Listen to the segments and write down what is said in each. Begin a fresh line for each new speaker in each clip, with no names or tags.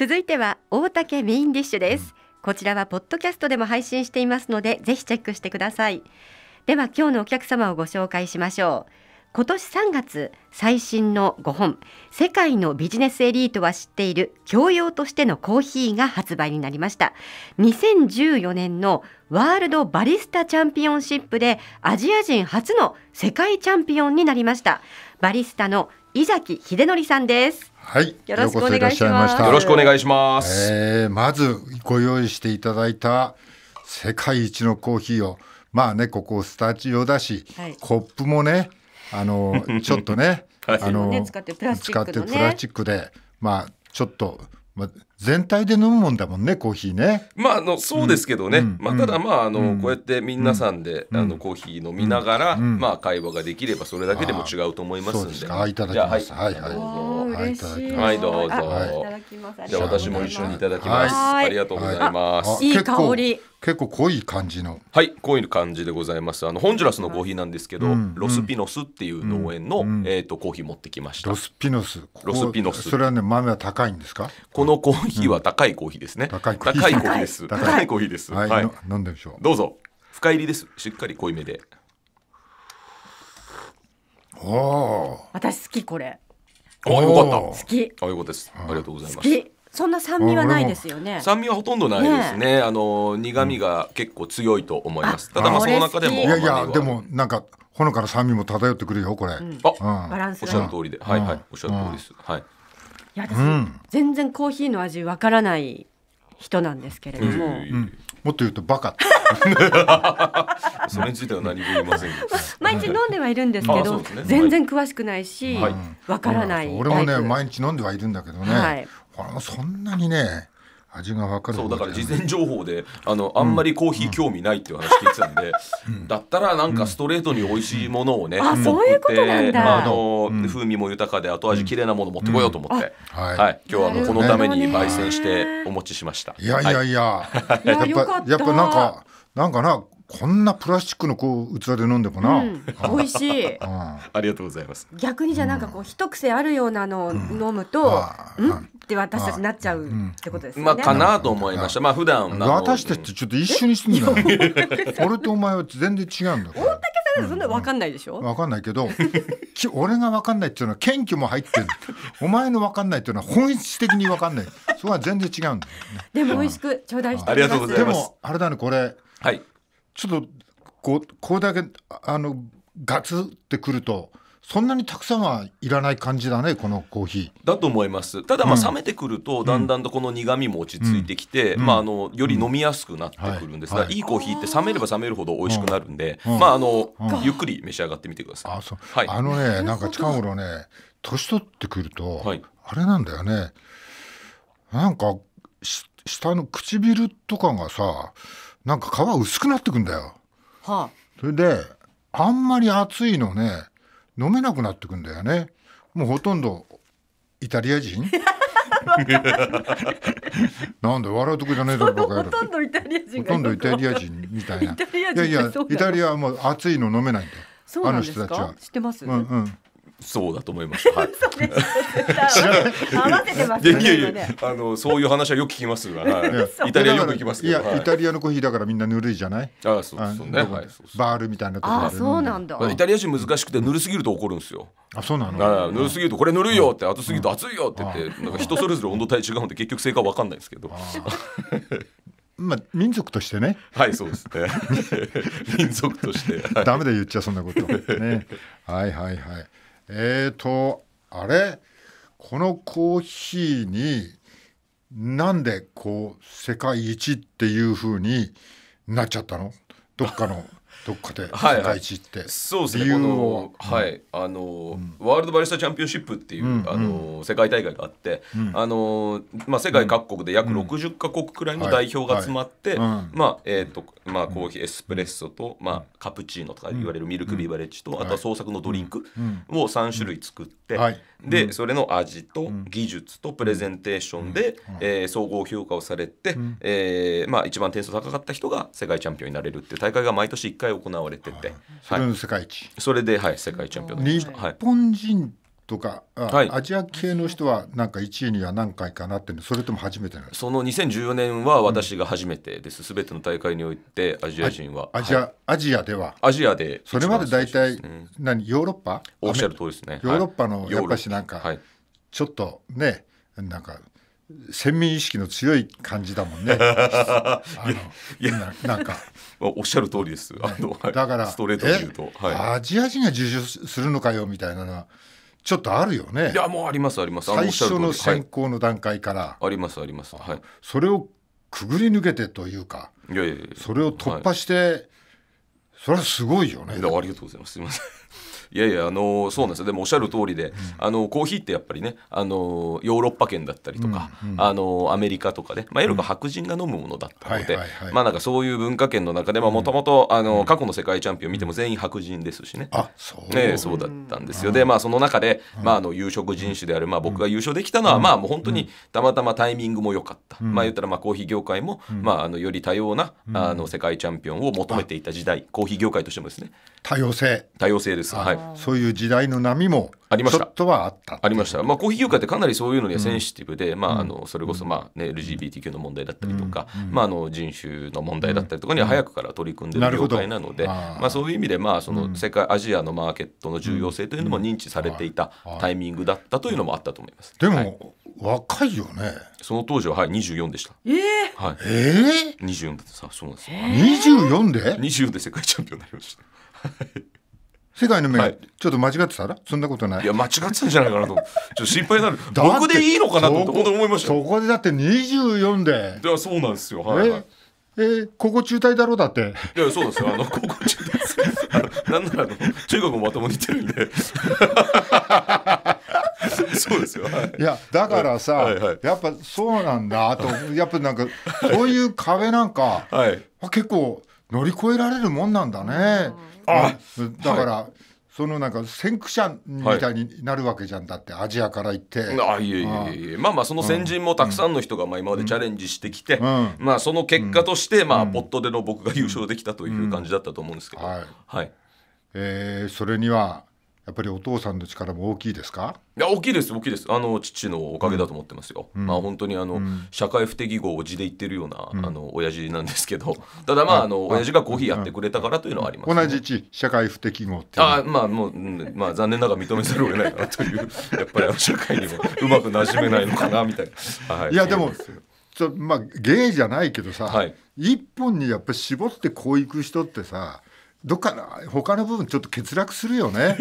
続いては大竹メインディッシュですこちらはポッドキャストでも配信していますのでぜひチェックしてくださいでは今日のお客様をご紹介しましょう今年3月最新の5本「世界のビジネスエリートは知っている教養としてのコーヒー」が発売になりました2014年のワールドバリスタチャンピオンシップでアジア人初の世界チャンピオンになりましたバリスタの伊崎秀則さんです。
はい、よろしくお願いします。よろしくお願いします。えー、まずご用意していただいた世界一のコーヒーを、まあねここスタジオだし、はい、コップもね、あの ちょっとね、あの、ね、使
ってプラスチック、ね、で、
まあちょっとまあ。全体で飲むもんだもんねコーヒーね。
まああのそうですけどね、うんまあ、ただまああの、うんこうやって皆さんで、うんあのコーヒー飲みながら、うんまあ、会話ができればそれだけでも違うと思いますんで。あいただきます。はいはい。おー嬉い。はいどうぞはいいただきまじゃ私も一緒にいただきます。はいありがとうございます。いい香り。
結構濃い感じの。
はい、濃い感じでございます。あのホンジュラスのコーヒーなんですけど、うんロスピノスっていう農園の、うんえっ、とコーヒー持ってきましたロ。
スピノス。ロスピノスそれはね豆は高いんですか。
このコーヒーヒーは高いコーヒーですね。高いコーヒーです。高いコーヒーです。はい。飲んでみしょう。どうぞ。深入りです。しっかり濃いめで。ああ。
私好きこれ。
あ、あよかった。好き。あ、あよかったです。ありがとうございます。
そんな酸味はないですよね。酸味はほとんどないです
ね。あの苦味が結構強いと思います。ただまあその中でもいやいやで
もなんかほのかな酸味も漂ってくるよこれ。あ、バランス。おっしゃる通りで、はいはいおっしゃる通りです。はい。や私、うん、
全然コーヒーの味わからない人なんですけれども、うんうん、
もっと言うとバカそれについては何も言いません 毎日飲ん
ではいるんですけど、ね、全然詳しくないしわ、はい、からない、俺もね
毎日飲んではいるんだけどね、はい、俺もそんなにね味が分かるそうだから事前情報であのあんまりコ
ーヒー興味ないっていう話聞いてたんで、うん、だったらなんかストレートに美味しいものをね、うん、持ってそういうことなんだ、まああの風味も豊かで後味綺麗なもの持ってこようと思って、はい、はい、今日はもうこのために焙煎してお持ちしました、いやいやいや、はい、やっぱやっぱなん
かなんかなこんなプラスチックのこう器で飲んでもな、うん、美味しい、うん、あ
りがとうございます
逆にじゃあなんかこう一癖あるようなのを飲むと、うん、うんって私たちなっちゃうってことですねまあかな
と思いましたまあ普段私たちちょっと一緒に住
んで俺とお前は全然違うんだ大竹さんそん
なわかんないでしょ
わかんないけど俺がわかんないっていうのは謙虚も入ってるお前のわかんないっていうのは本質的にわかんないそれは全然違うんだでも美味
しく頂戴してありがとうございますでも
あれだねこれはいちょっとこうこれだけあのガツってくるとそんなにたくさんはいらない感じだねこのコーヒ
ーだと思いますただまあ冷めてくると、だんだんとこの苦みも落ち着いてきて、まあ、あのより飲みやすくなってくるんですが、い、いコーヒーって冷めれば冷めるほど美味しくなるんで、まああの、ゆっくり召し上がってみてください
あのねなんか近頃ね年取ってくると、はい、あれなんだよねなんか下の唇とかがさなんか皮薄くなってくんだよ。はあ、それであんまり熱いのね飲めなくなってくんだよね。もうほとんどイタリア人 なんで笑うとこじゃねえだろバほと
んどイタリア人ほとんど
イタリア人みたいない
やいやイタリア
はもう熱いの飲めないんだよあの人たちは知
ってま
すうんう
んそうだと思います。はい。
合わせてます、ね、
あのそういう話はよく聞きます
はい、イタリアよく行きますいや、イタ
リアのコーヒーだからみんなぬるいじゃない？あそうそうね。はい、バールみたいなところあそうなんだ。イタリア人難しくてぬるす
ぎると怒るんですよ。
あそうなの。
ぬるすぎるとこれぬるいよって熱すぎると熱いよって言ってなんか人それぞれ温度帯違うんで結局正解わかんないですけど。
まあ、民族としてね。
はい、そうですね。民族として。だ
めで言っちゃそんなこと。ね。はいはいはい。えっ、ー、とあれこのコーヒーになんでこう世界一っていうふうになっちゃったのどっかのどっかで世界一って、はいはい、そうですね理由を、は
いあの、うん、ワールドバリスタチャンピオンシップっていう、うん、あの世界大会があって、うん、あのまあ、世界各国で約60か国くらいの代表が集まって、まあえとまあ、コーヒーエスプレッソと、まあ、カプチーノとか言われるミルクビバレッジと、あとは創作のドリンクを3種類作って、はいで、うん、それの味と技術とプレゼンテーションで、うんえー、総合評価をされて、うん、えー、まあ、一番点数高かった人が世界チャンピオンになれるっていう大会が毎年1回行われてて、はい、はい、それ世界一それで、はい、世界チャンピオンになりました日
本人とか、はい、アジア系の人はなんか1位には何回かなってそれとも初めてなん
その2014年は私が初めてです、す、う、ん、ての大会において
アジア人はアジア、はい、アジアではアジアでそれまで大体、何ヨーロッパおっしゃる通りですねヨーロッパのやっぱしなんか、はい、ちょっとねなんか先民意識の強い感じだもんね。あのいやなんかおっしゃる通りです。ね、あのだからストレートで言うと、はい、アジア人が受賞するのかよみたいなのはちょっとあるよねいやもうありますあります最初の選考の段階から、はい、ありますありますはいそれをくぐり抜けてというかいやいやそれを突破して、はい、それはすごいよねありがとうございますすみません
いやいやあのそうなんですよでもおっしゃる通りで、あのコーヒーってやっぱりねあのヨーロッパ圏だったりとか、あのアメリカとかで、まあ、いわゆ白人が飲むものだったので、まあなんかそういう文化圏の中でもともと過去の世界チャンピオン見ても全員白人ですしね、あそうねそうだったんですよでまあその中で、まあ、あの有色人種である、まあ、僕が優勝できたのは、まあもう本当にたまたまタイミングも良かった、まあ言ったらまあコーヒー業界も、まあ、あのより多様な、あの世界チャンピオンを求めていた時代コーヒー業界としてもですね
多様性
多様性ですはいそういう
時代の波も
ありましたとはあったありました、まあ、コーヒー業界ってかなりそういうのにセンシティブで、うん、まあ、あのそれこそ、まあね、LGBTQ の問題だったりとか、うん、まあ、あの人種の問題だったりとかには早くから取り組んでる業界なので、うん、まあ、そういう意味で、まあ、その世界アジアのマーケットの重要性というのも認知されていたタイミングだったというのもあったと思いま
す。でも、はい、若いよ
ねその当時は、はい、24でした。えー、はい、えー、24でさそうなんですよ、え
ー、24で ?24 で世界チャンピオンになりました。はい世界の目、はちょっと間違ってたらそんなことないいや間違ってたんじゃないかなと ちょっと心配になる僕でいいのかなと本当思いましたそこでだって24でいやそうなんですよはい、はいえー、ここ中退だろうだって。
いや、そうですよ。あの、ここ中退です。なんなら、中国もまともに行ってるんで。
そうですよ。はい、いや、だからさ、はいはい、やっぱそうなんだあと、やっぱなんか、そういう壁なんか、はい、結構乗り越えられるもんなんだね。あだから、はい、そのなんか先駆者みたいになるわけじゃんだって、アジアから行ってあいえいえいえまあまあその先
人もたくさんの人がまあ今までチャレンジしてきて、うん、まあ、その結果としてまあポットでの僕が
優勝できたという感じだったと思うんですけど、はい、はい、えー、それにはやっぱりお父さんの力も大きいですかいや大
きいです大きいですあの父のおかげだと思ってますよ、うん、まあ本当にあの、うん、社会不適合を地で言ってるような、うん、あの親父なんですけどただまああの親父がコーヒーやってくれたからというのはあります、ね、
同じ地社会不適合ってあ
まあもう、まあ残念ながら認めざるを得ないかなという やっぱりあの社会にもうまくなじめないのかなみたいな、はい、いやでも
ちょまあ芸じゃないけどさ、はい、一本にやっぱ絞ってこういく人ってさどっか他の部分ちょっと欠落するよね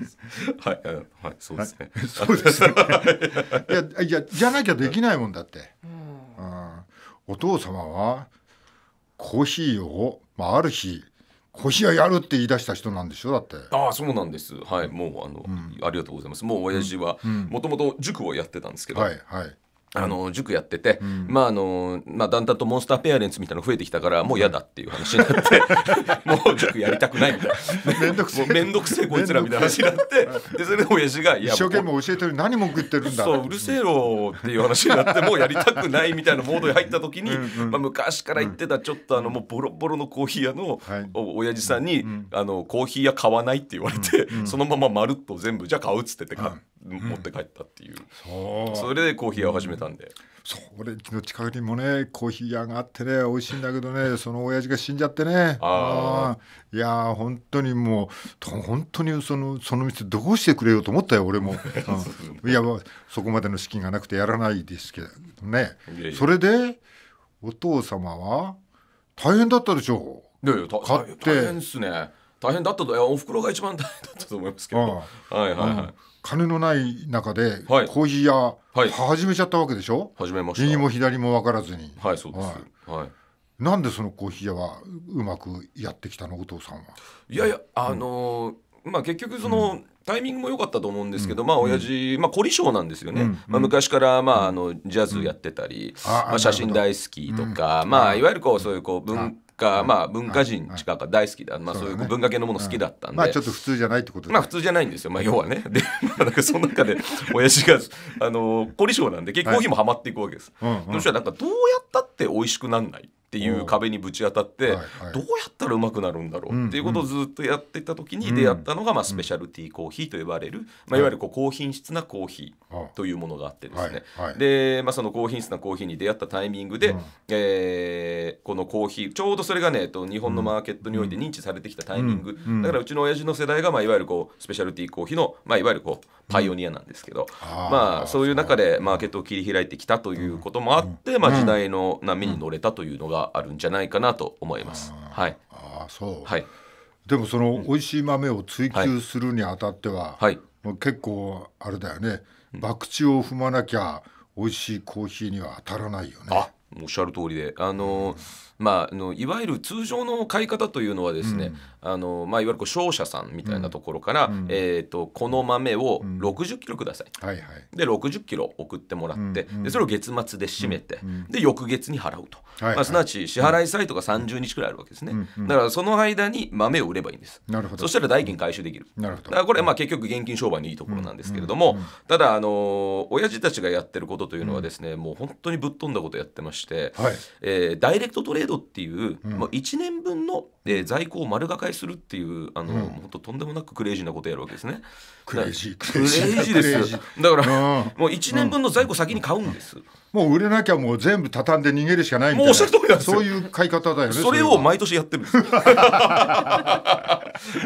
はい、はい、そうですね。そうですね。いや、いや、じゃなきゃできないもんだって。うん、お父様は。コーヒーを、まあ、ある日。コーヒーやるって言い出した人なんでしょだって。ああ、そうなん
です。はい、もう、あの、うん、ありがとうございます。もう親父は、もともと塾をやってたんですけど。はい、はい。あの塾やってて、うん、まああのまあ、だんだんとモンスターペアレンツみたいなの増えてきたからもう嫌だっていう話になって もう塾やりたくないみたいな面倒くせえ面倒くせえこいつらみたいな話になってでそれで親父が一生懸命
教えてる何も食ってるんだそううるせえろ
っていう話になってもうやりたくないみたいなモードに入った時に、うん、まあ、昔から言ってたちょっとあのもうボロボロのコーヒー屋の、はい、親父さんに、うん、あの「コーヒー屋買わない」って言われて、そのまままるっと全部じゃあ買うっつってて買って。持って帰ったっていう、うん、それでコーヒー屋を始めたんで。
それうちの近くにもねコーヒー屋があってね美味しいんだけどね その親父が死んじゃってねああいや本当にもう本当にそのその店どうしてくれようと思ったよ俺も、うん、いやそこまでの資金がなくてやらないですけどねそれでお父様は大変だったでしょう
いやいや買って大変ですね大変だったとおふくろが一番大変だったと
思いますけど、はいはいはい、うん金のない中で、コーヒー屋、はい、始めちゃったわけでしょ始めまし右も左も分からずにはいそうです、はい、なんでそのコーヒー屋はうまくやってきたのお父さんは
いやいやあのーまあ結局その、うんタイミングも良かったと思うんですけど、うん、まあ親父、まあ凝り性なんですよね。うん、まあ昔からまああのジャズやってたり、うん、まあ写真大好きとか、まあいわゆるこうそういうこう文家、まあ、文化人しか大好きだ、まあ、そういう文化系のもの好きだったんで、まあちょっと
普通じゃないってことまあ普
通じゃないんですよ、まあ、要はねで、まあ、なんかその中で 親父があの凝り性なんで結構コーヒーもはまっていくわけです、そしたらなんかどうやったって美味しくなんないっていう壁にぶち当たって、どうやったらうまくなるんだろうっていうことをずっとやってた時に出会ったのが、まあ、スペシャルティーコーヒーと呼ばれる、まあ、いわゆるこう高品質なコーヒーというものがあってですね、で、まあ、その高品質なコーヒーに出会ったタイミングで、えこのコーヒーちょうどそれがね、えっと、日本のマーケットにおいて認知されてきたタイミング、だからうちの親父の世代が、まあ、いわゆるこうスペシャルティーコーヒーの、まあ、いわゆるこうパイオニアなんですけど、まあ、そういう中でマーケットを切り開いてきたということもあって、まあ、時代の波に乗れたというのが、あるんじゃないかなと
思います。はい。ああそう。はい。でもその美味しい豆を追求するにあたっては、はい、もう結構あれだよね。博打を踏まなきゃ美味しいコーヒーには当たらないよね。
あ、おっしゃる通りであの、まあ、のいわゆる通常の買い方というのはですね、うん、あのまあ、いわゆるこう商社さんみたいなところから、うん、えーと、この豆を60キロください、はいはい、で60キロ送ってもらって、でそれを月末で締めて、で翌月に払うと、はいはい、まあ、すなわち支払いサイトが30日くらいあるわけですね、だからその間に豆を売ればいいんですなるほどそしたら代金回収できるなるほどだからこれまあ結局現金商売のいいところなんですけれども、ただあの親父たちがやってることというのはですね、もう本当にぶっ飛んだことやってましてして、はい、えー、ダイレクトトレードっていう、うん、もう1年分ので在庫を丸がかりするっていうあの、うん、本当とんでもなくクレイジーなことやるわけですねクレイジークレイジーですだからもう一年分の在庫先に買う
んです、もう売れなきゃもう全部畳んで逃げるしかないみたいなもうおっしゃる通りなんですそういう買い方だよねそれを
毎年やってるんです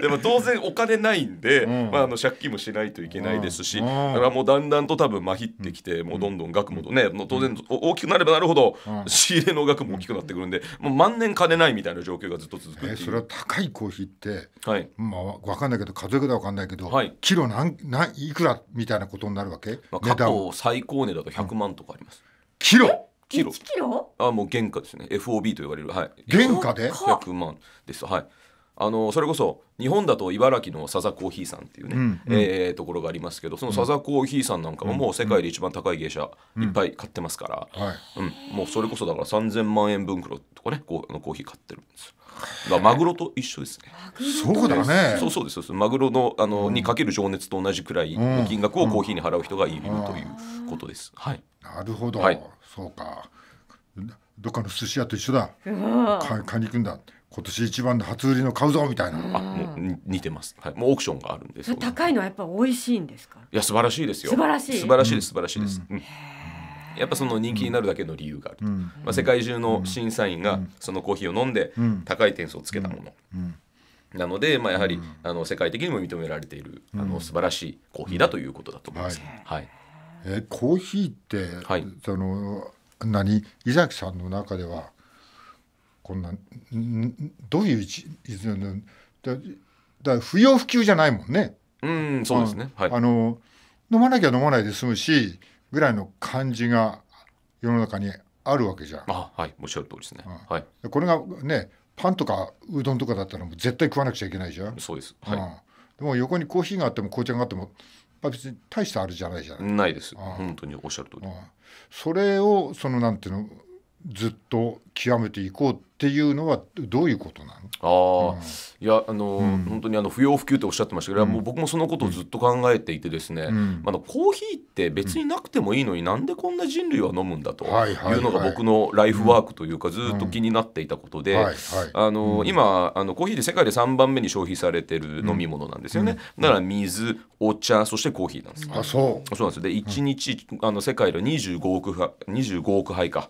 でも当然お金ないんで、うん、まあ、あの借金もしないといけないですし、うん、だからもうだんだんと多分まひってきて、もうどんどん額もね、もう当然大きくなればなるほど仕入れの額も大きくなってくるんで、もう万年金ない
みたいな状況がずっと続くね、それは高いコーヒーって、はい、まあ分かんないけど数え方分かんないけど、はい、キロ何何いくらみたいなことになるわけ、まあ、過去最高値だと100万
とかあります、うん、キロキロキロあもう原価ですね FOB と言われるはい原価で100万ですはいあのそれこそ日本だと茨城のサザコーヒーさんっていうね、うんうん、えー、ところがありますけどそのサザコーヒーさんなんかももう世界で一番高い芸者いっぱい買ってますから、うん、うんうん、もうそれこそだから3,000万円分くらいとかねこうのコーヒー買ってるんですだマグロと一緒ですね。
そうだね。そうそ
うですマグロのあの、うん、にかける情熱と同じくらいの金額をコーヒーに払う人がいるということです。はい。
なるほど。はい、そうか。どっかの寿司屋と一緒だ。買いに行くんだ。今年一番で初売りの買うぞみたいな、あもう似てます、はい、もうオークションがあるんです
高いのはやっぱ美味しいんですか
いや素晴らしいですよ素晴らしい素晴らしいです素晴らしいです、
やっぱその人気になるだけの理由がある、まあ、世界中の審査員がそのコーヒーを飲んで高い点数をつけたもの、なので、まあ、やはり、あの世界的にも認められている、あの素晴らしいコーヒーだということだと思いま
す。はいえコーヒーって、はい、その何伊崎さんの中ではこんなどういうだだ不要不急じゃないもんね。うんそうですね、はい、あの飲まなきゃ飲まないで済むしぐらいの感じが世の中にあるわけじゃん。
あはいおっしゃる通りですね。はい、
これがねパンとかうどんとかだったらもう絶対食わなくちゃいけないじゃん。そうです、はい、うん、でも横にコーヒーがあっても紅茶があっても、まあ、別に大したあるじゃないじゃないないです、うん、本当におっしゃる通り、うん、それをそのなんていうのずっと極めていこうっていうのは
どういうことなのあ、うん、いやあの、うん、本当にあの不要不急っておっしゃってましたけど、うん、もう僕もそのことをずっと考えていてですね、うん、あのコーヒーって別になくてもいいのに、なんでこんな人類は飲むんだというのが僕のライフワークというか、ずっと気になっていたことで、あの今あのコーヒーで世界で3番目に消費されてる飲み物なんですよね、だから水お茶そしてコーヒーなんですあそうそうなんですで1日、あの世界で25億 ,25 億杯か。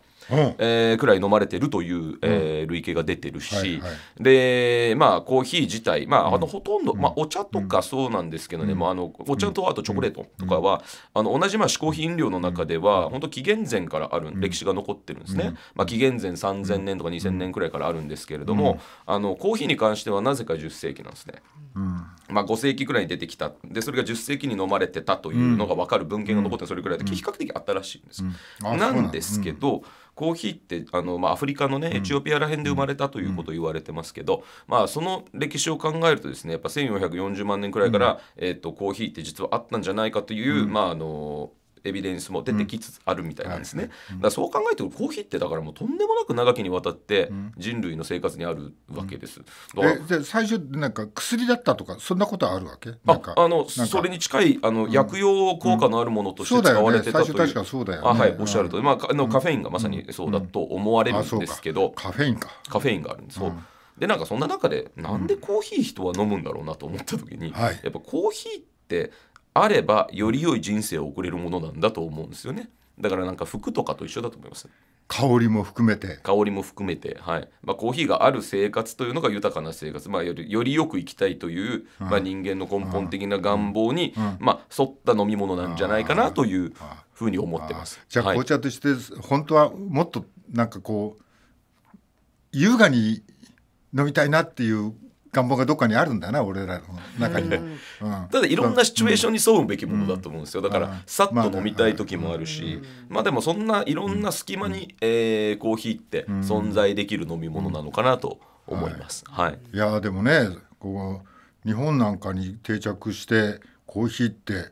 えー、くらい飲まれてるという、えー、類型が出てるし、はいはい、でまあコーヒー自体まああのほとんど、まあお茶とかそうなんですけどね、まああのお茶とあとチョコレートとかは、あの同じまあ嗜好品飲料の中では本当紀元前からある歴史が残ってるんですね。まあ紀元前3000年とか2000年くらいからあるんですけれども、あのコーヒーに関してはなぜか10世紀なんですね。まあ5世紀くらいに出てきたでそれが10世紀に飲まれてたというのが分かる文献が残ってそれくらいで比較的新しいんです。なんですけど、コーヒーってあの、まあ、アフリカのねエチオピアら辺で生まれたということを言われてますけど、まあ、その歴史を考えるとですねやっぱ1440万年くらいから、えー、とコーヒーって実はあったんじゃないかという、まああのエビデンスも出てきつつあるみたいなんですね、うん、だそう考えてコーヒーってだからもうとんでもなく長きにわたって人類の生活にあるわけです、うん、
で最初なんか薬だったとかそんなことはあるわけあ
あのそれに近いあの、薬用効果のあるものとして使われてたという、うんそうだよ、ね、あはいおっしゃると、うまあ、あのカフェインがまさにそうだと思われるんですけど、カフェインかカフェインがあるんです、そうでなんかそんな中でなんでコーヒー人は飲むんだろうなと思った時に、はい、やっぱコーヒーってあればより良い人生を送れるものなんだと思うんですよねだからなんか服とかと一緒だと思います
香りも含めて
香りも含めてはい、まあ、コーヒーがある生活というのが豊かな生活、まあ、よりよりよく生きたいという、うん、まあ、人間の根本的な願望に、うん、まあ、沿った飲み物なんじゃないかなというふうに思ってます、じゃあ紅
茶として、本当はもっとなんかこう優雅に飲みたいなっていう願望がどっかにあるんだな俺らの中にも、ただいろんなシチュエーショ
ンに沿うべきものだと思うんですよだからさっと飲みたい時もあるし、まあでもそんないろんな隙間に、うえコーヒーって存在できる飲み物なのかなと
思います、はいい、やでもねこう日本なんかに定着してコーヒーって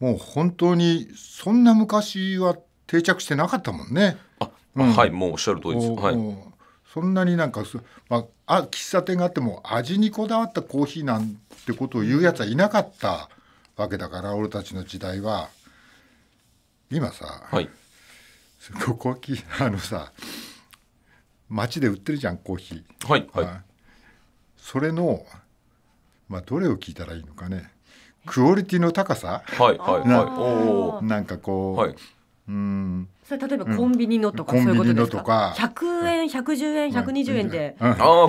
もう本当にそんな昔は定着してなかったもんねあ、はいもうおっしゃる通りですはいそんなになんかまあ、あ、喫茶店があっても味にこだわったコーヒーなんてことを言うやつはいなかったわけだから俺たちの時代は今さ、はい、ここ あのさ街で売ってるじゃんコーヒー。はい、はいそれの、まあ、どれを聞いたらいいのかねクオリティの高さ、はいはいはい、なんかこう。はいうん
それ例えばコンビニのとか、そういうことですか100円110円120円で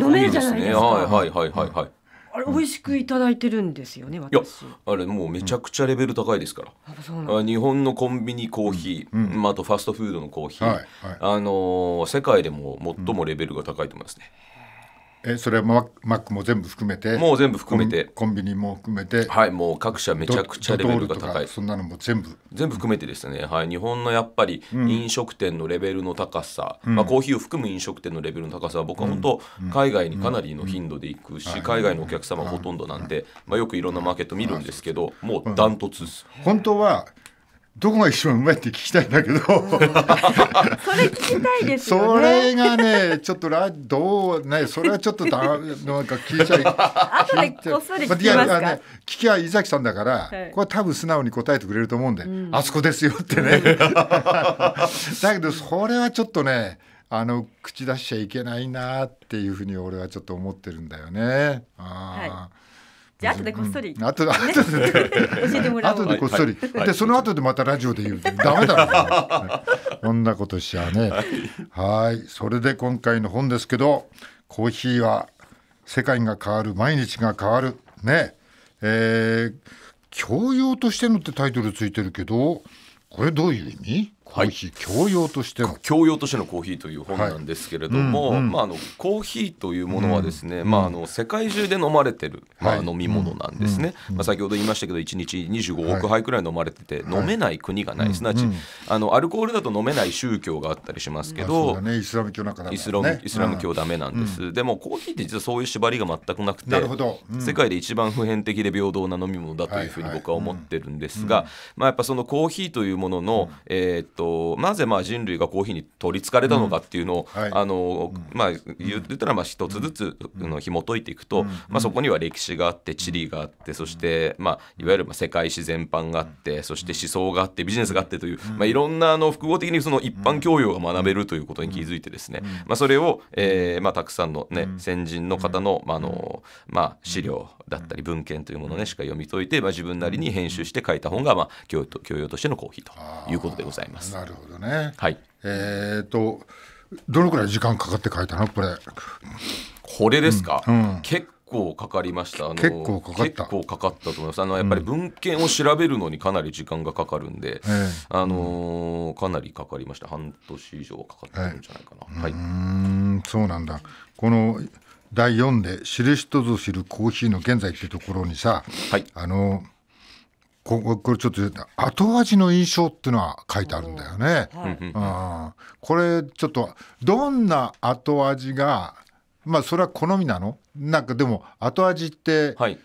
飲めるじゃないですか、はいはいはいはい
あれ美味しくいただいてるんですよね、い
やあれもうめちゃくちゃレベル高いですから、う日本のコンビニコーヒー、まあ、あとファストフードのコーヒー、あの世界でも最もレベルが高いと思いますね、
えそれはマックも全部含めてもう全部含めてコンビニも
含めてはいもう各社めちゃくちゃレベルが高いそんなのも全部全部含めてですね、はい、日本のやっぱり飲食店のレベルの高さ、うん、まあ、コーヒーを含む飲食店のレベルの高さは僕は本当、海外にかなりの頻度で行くし、海外のお客様ほとんどなんで、まあ、よくいろんなマーケット見るんです
けど、もうダントツです、本当はどこが一番うまいって聞きたいんだけど、それ
聞きたいです、ね、それが
ねちょっとらどうねそれはちょっとだなんか聞いちゃい後
でこっそり聞きますか、ね、
聞きは伊崎さんだから、はい、これは多分素直に答えてくれると思うんで、うん、あそこですよってね だけどそれはちょっとねあの口出しちゃいけないなっていうふうに俺はちょっと思ってるんだよね。あは
いじゃあ後でこっそり、うん、後で後で、
教えてもらおう後でこっそり、はいはい、でその後でまたラジオで言う ダメだろ。ね、こんなことしちゃねはいそれで今回の本ですけどコーヒーは世界が変わる毎日が変わるねえー、教養としてのってタイトルついてるけどこれどういう意味コーヒー教養としての教養としてのコーヒーという本なんです
けれども、はいうんうん、まああのコーヒーというものはですね、うん、まああの世界中で飲まれてる、はい、まあ飲み物なんですね。うんうん、まあ先ほど言いましたけど1日25億杯くらい飲まれてて、はい、飲めない国がない、すなわちあのアルコールだと飲めない宗教があったりしますけど、ね、イスラム教なんか、ね、イスラムイスラム教ダメなんです。でもコーヒーって実はそういう縛りが全くなくて、世界で一番普遍的で平等な飲み物だというふうに僕は思ってるんですが、まあやっぱそのコーヒーというもののえー、っととなぜまあ人類がコーヒーに取りつかれたのかっていうのを、あのまあ言ったらまあ一つずつの紐解いていくと、まあそこには歴史があって地理があってそしてまあいわゆる世界史全般があってそして思想があってビジネスがあってというまあいろんなあの複合的にその一般教養が学べるということに気づいてですね、まあそれをえまあたくさんのね先人の方のまああのまあ資料だったり文献というものねしか読み解いてまあ自分なりに編集して書いた本がまあ教養としてのコーヒーということでございます。ますなる
ほどね、はい、えっ、ー、とどのくらい時間かかって書いたのこれ
これですか、うんうん、結構かかりました結構かかった結構かかったと思いますあのやっぱり文献を調べるのにかなり時間がかかるんで、うん、あのー、かなりかかりました半年以上かかってるんじゃないか
な、はい、うんそうなんだこの第4で「知る人ぞ知るコーヒーの現在」っていうところにさ、はい、あのーここれちょっと後味の印象っていうのは書いてあるんだよね。はい、うん、これちょっとどんな後味がまあそれは好みなのなんかでも後味って、はい、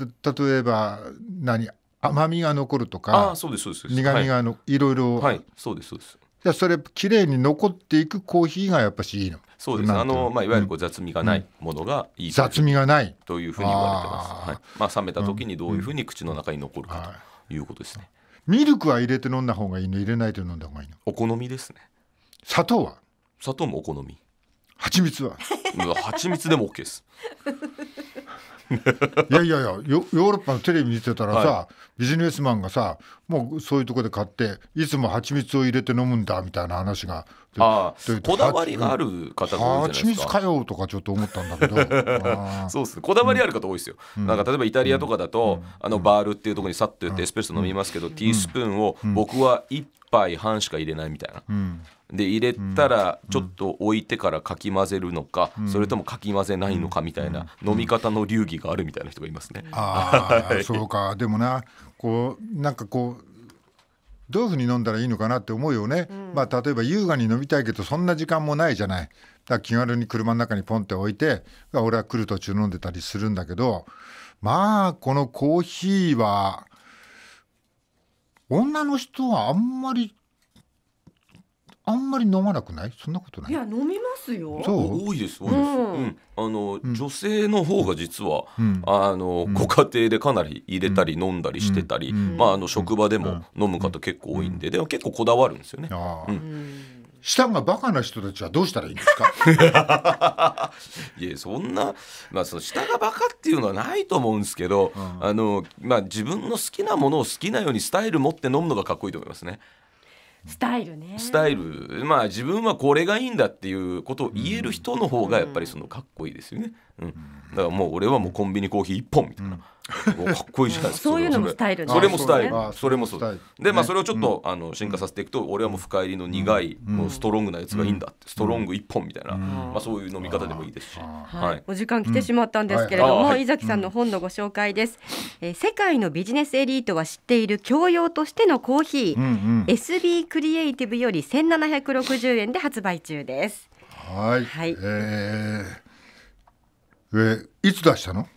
例えば何甘みが残るとか苦みがの、はい、いろいろ、はい、
そうですそうです
じゃそれ綺麗に残っていくコーヒーがやっぱしいいのそうですあの、まあ、いわゆ
るこう雑味がないものがいい、
うん、雑味がない
というふうに言われてます、はいまあ、冷めた時にどういうふうに口の中に残るかということですね、
ミルクは入れて飲んだ方がいいの入れないと飲んだ方がいいのお好みですね砂糖は砂糖もお好み蜂蜜は 蜂蜜でも OK ですいやいやいやヨ、ヨーロッパのテレビ見てたらさ、はい、ビジネスマンがさ、もうそういうとこで買って、いつも蜂蜜を入れて飲むんだみたいな話が、あこだわりがある方が多いじゃないですか。蜂蜜かよとかちょっと思ったんだけど、
そうですね、こだわりある方多いですよ。うん、なんか例えばイタリアとかだと、うん、あのバールっていうところにさっと言って、エスプレッソ飲みますけど、ティースプーンを僕は1杯半しか入れないみたいな。で入れたらちょっと置いてからかき混ぜるのか、うん、それともかき混ぜないのかみたいな、飲み方の流儀があるみたいな人がいますね。あそうか
でもなこうなんかこうどういうふうに飲んだらいいのかなって思うよね、うん、まあ、例えば優雅に飲みたいけどそんな時間もないじゃないだから気軽に車の中にポンって置いて俺は来る途中飲んでたりするんだけどまあこのコーヒーは女の人はあんまりあんまり飲まなくないそんなことないいや飲みますよそう多いです多いです、うんうん、
あの、うん、女性の方が実は、あの、ご家庭でかなり入れたり飲んだりしてたり、まああの職場でも飲む方結構多いんで、でも結構こだわるんですよねああ。
舌がバカな人たちはどうしたらいいんですか
いやそんな、まあ、その舌がバカっていうのはないと思うんですけど、あのまあ、自分の好きなものを好きなようにスタイル持って飲むのがかっこいいと思いますね。スタイルねスタイルまあ自分はこれがいいんだっていうことを言える人の方がやっぱりそのかっこいいですよね。うんうん、だからもう俺はもうコンビニコーヒー1本みたいな。うかっこいいじゃないですかそういうのもスタイルそれもスタイルそれもそうで、まあそれをちょっと、あの進化させていくと俺はもう深入りの苦い、もうストロングなやつがいいんだストロング1本みたいな、まあ、そういう飲み方でもいいですし、はい、お時間来てしまったんですけれども、井崎さん
の本のご紹介です、え世界のビジネスエリートは知っている教養としてのコーヒー、うん SB クリエイティブより1760円で発売中です
はい、はい、ええ。えー、いつ出したの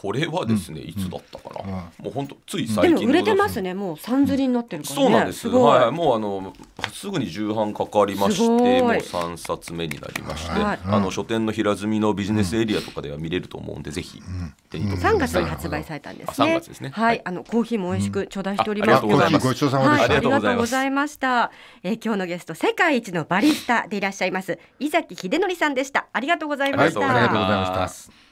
これはですね、いつだったかな、もう本当
つい最近でも売れてます
ねもう三釣りになってるから、ね、そうなんで
すはい、もうあのすぐに重版かかりましてもう3冊目になりまして、はい、あの書店の平積みのビジネスエリアとかでは見れると思うんで、ぜひ手に取ってくだ月に発売されたんですね、3月ですね
はい、あのコーヒーも美味しく頂戴しております、うん、ありがとうございます、はい、ありがとうございましたえー、今日のゲスト世界一のバリスタでいらっしゃいます伊崎秀則さんでしたありがとうございましたありがと
うございました